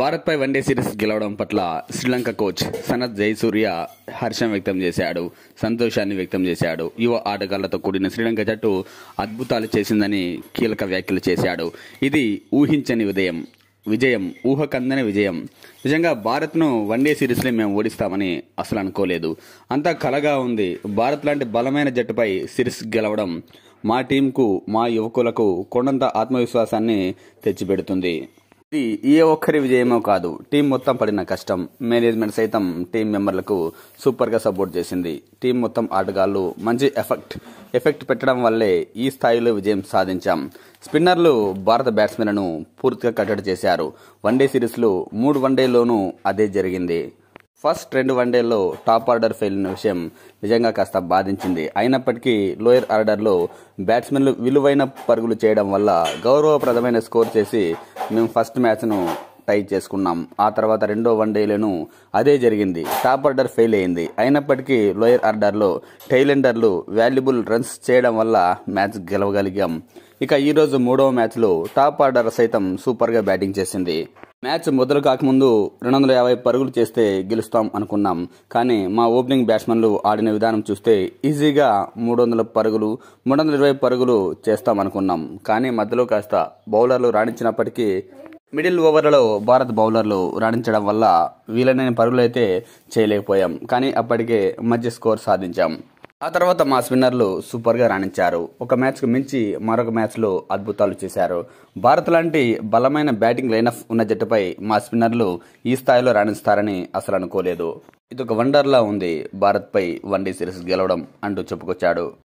భారత్పై one day series గెలవడం పట్ల శ్రీలంక కోచ్ సనత్ జయసూర్య హర్షం వ్యక్తం చేశాడు సంతోషాన్ని వ్యక్తం చేశాడు యువ ఆటగాళ్లతో కూడిన శ్రీలంక జట్టు అద్భుతాలు చేసిందని కీలక వ్యాఖ్యలు చేశాడు ఇది ఊహించని విజయం విజయం ఊహకందని విజయం నిజంగా భారత్ను వన్డే సిరీస్లో మేము ఓడిస్తామని అసలు అనుకోలేదు అంతా కలగా ఉంది భారత్ లాంటి బలమైన జట్టుపై సిరీస్ గెలవడం మా టీంకు మా యువకులకు కొండంత ఆత్మవిశ్వాసాన్ని తెచ్చిపెడుతుంది ఇది ఏ ఒక్కరి విజయమో కాదు టీం మొత్తం పడిన కష్టం మేనేజ్మెంట్ సైతం టీం మెంబర్లకు సూపర్గా సపోర్ట్ చేసింది టీం మొత్తం ఆటగాళ్లు మంచి ఎఫెక్ట్ ఎఫెక్ట్ పెట్టడం వల్లే ఈ స్థాయిలో విజయం సాధించాం స్పిన్నర్లు భారత బ్యాట్స్మెన్లను పూర్తిగా కట్టడి చేశారు వన్డే సిరీస్లో మూడు వన్డేలోనూ అదే జరిగింది ఫస్ట్ రెండు వన్డేల్లో టాప్ ఆర్డర్ అయిన విషయం నిజంగా కాస్త బాధించింది అయినప్పటికీ లోయర్ ఆర్డర్లో బ్యాట్స్మెన్లు విలువైన పరుగులు చేయడం వల్ల గౌరవప్రదమైన స్కోర్ చేసి మేము ఫస్ట్ మ్యాచ్ను టై చేసుకున్నాం ఆ తర్వాత రెండో వన్డేలను అదే జరిగింది టాప్ ఆర్డర్ ఫెయిల్ అయింది అయినప్పటికీ లోయర్ ఆర్డర్లో టైలెండర్లు వాల్యుబుల్ రన్స్ చేయడం వల్ల మ్యాచ్ గెలవగలిగాం ఇక ఈరోజు మూడవ మ్యాచ్లో టాప్ ఆర్డర్ సైతం సూపర్గా బ్యాటింగ్ చేసింది మ్యాచ్ మొదలు కాకముందు రెండు వందల యాభై పరుగులు చేస్తే గెలుస్తాం అనుకున్నాం కానీ మా ఓపెనింగ్ బ్యాట్స్మెన్లు ఆడిన విధానం చూస్తే ఈజీగా మూడు వందల పరుగులు మూడు వందల ఇరవై పరుగులు చేస్తాం అనుకున్నాం కానీ మధ్యలో కాస్త బౌలర్లు రాణించినప్పటికీ మిడిల్ ఓవర్లలో భారత్ బౌలర్లు రాణించడం వల్ల వీలైన పరుగులైతే చేయలేకపోయాం కానీ అప్పటికే మధ్య స్కోర్ సాధించాం ఆ తర్వాత మా స్పిన్నర్లు సూపర్గా రాణించారు ఒక మ్యాచ్కు మించి మరొక మ్యాచ్లో అద్భుతాలు చేశారు భారత్ లాంటి బలమైన బ్యాటింగ్ లైనఫ్ ఉన్న జట్టుపై మా స్పిన్నర్లు ఈ స్థాయిలో రాణిస్తారని అసలు అనుకోలేదు ఇదొక వండర్లా ఉంది భారత్పై వన్డే సిరీస్ గెలవడం అంటూ చెప్పుకొచ్చాడు